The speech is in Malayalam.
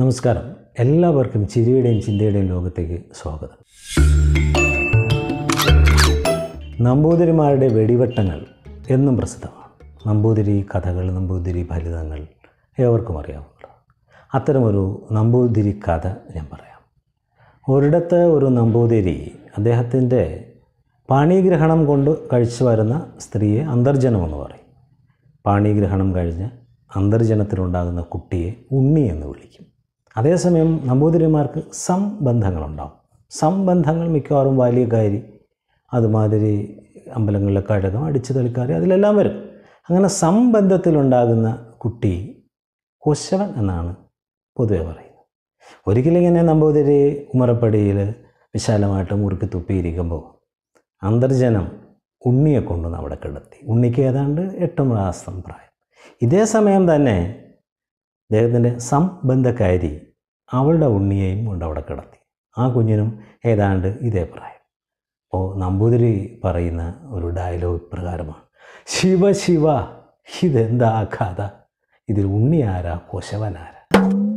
നമസ്കാരം എല്ലാവർക്കും ചിരിയുടെയും ചിന്തയുടെയും ലോകത്തേക്ക് സ്വാഗതം നമ്പൂതിരിമാരുടെ വെടിവട്ടങ്ങൾ എന്നും പ്രസിദ്ധമാണ് നമ്പൂതിരി കഥകൾ നമ്പൂതിരി ഫലിതങ്ങൾ ഏവർക്കും അറിയാവുന്നതാണ് അത്തരമൊരു നമ്പൂതിരി കഥ ഞാൻ പറയാം ഒരിടത്ത് ഒരു നമ്പൂതിരി അദ്ദേഹത്തിൻ്റെ പാണിഗ്രഹണം കൊണ്ട് കഴിച്ചു വരുന്ന സ്ത്രീയെ അന്തർജനമെന്ന് പറയും പാണിഗ്രഹണം കഴിഞ്ഞ് അന്തർജനത്തിലുണ്ടാകുന്ന കുട്ടിയെ ഉണ്ണി എന്ന് വിളിക്കും അതേസമയം നമ്പൂതിരിമാർക്ക് സംബന്ധങ്ങളുണ്ടാവും സംബന്ധങ്ങൾ മിക്കവാറും കാര്യം അതുമാതിരി അമ്പലങ്ങളിലെ കഴകം അടിച്ചു തളിക്കാരി അതിലെല്ലാം വരും അങ്ങനെ സംബന്ധത്തിലുണ്ടാകുന്ന കുട്ടി കുശവൻ എന്നാണ് പൊതുവെ പറയുന്നത് ഒരിക്കലും ഇങ്ങനെ നമ്പൂതിരി ഉമറപ്പടിയിൽ വിശാലമായിട്ട് മുറുക്കി തുപ്പിയിരിക്കുമ്പോൾ അന്തർജനം ഉണ്ണിയെ കൊണ്ടുവന്ന് അവിടെ കിടത്തി ഉണ്ണിക്ക് ഏതാണ്ട് എട്ട് മാസം പ്രായം ഇതേ സമയം തന്നെ അദ്ദേഹത്തിൻ്റെ സംബന്ധക്കാരി അവളുടെ ഉണ്ണിയെയും കൊണ്ട് അവിടെ കിടത്തി ആ കുഞ്ഞിനും ഏതാണ്ട് ഇതേ പ്രായം അപ്പോൾ നമ്പൂതിരി പറയുന്ന ഒരു ഡയലോഗ് പ്രകാരമാണ് ശിവ ശിവ ഇതെന്താ കഥ ഇതിൽ ഉണ്ണിയാരാ കൊശവനാരാ